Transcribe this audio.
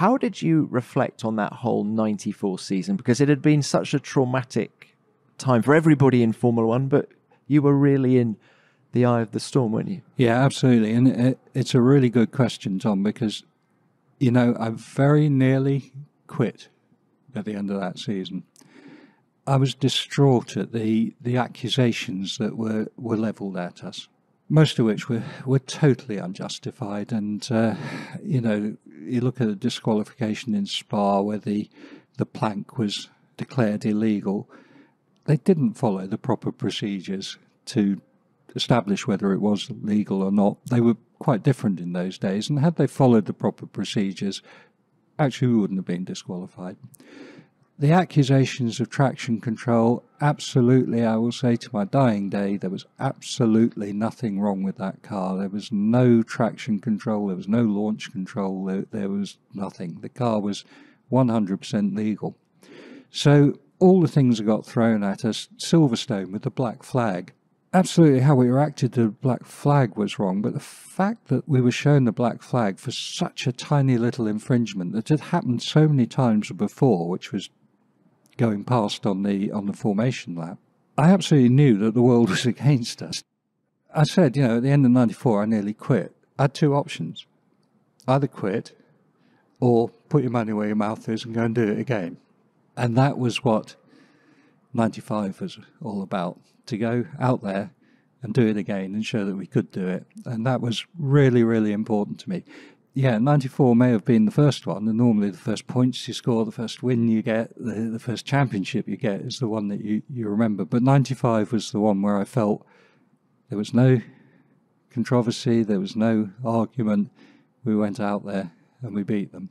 How did you reflect on that whole 94 season? Because it had been such a traumatic time for everybody in Formula One, but you were really in the eye of the storm, weren't you? Yeah, absolutely. And it, it's a really good question, Tom, because, you know, I very nearly quit at the end of that season. I was distraught at the, the accusations that were, were levelled at us, most of which were, were totally unjustified and, uh, you know, you look at the disqualification in Spa where the, the plank was declared illegal, they didn't follow the proper procedures to establish whether it was legal or not. They were quite different in those days, and had they followed the proper procedures, actually we wouldn't have been disqualified the accusations of traction control, absolutely, I will say to my dying day, there was absolutely nothing wrong with that car. There was no traction control, there was no launch control, there, there was nothing. The car was 100% legal. So, all the things that got thrown at us, Silverstone with the black flag. Absolutely, how we reacted to the black flag was wrong, but the fact that we were shown the black flag for such a tiny little infringement that had happened so many times before, which was going past on the on the formation lap, I absolutely knew that the world was against us. I said, you know, at the end of '94, I nearly quit. I had two options: either quit, or put your money where your mouth is and go and do it again. And that was what '95 was all about: to go out there and do it again and show that we could do it. And that was really, really important to me yeah, 94 may have been the first one, and normally the first points you score, the first win you get, the, the first championship you get is the one that you, you remember. But 95 was the one where I felt there was no controversy, there was no argument. We went out there and we beat them.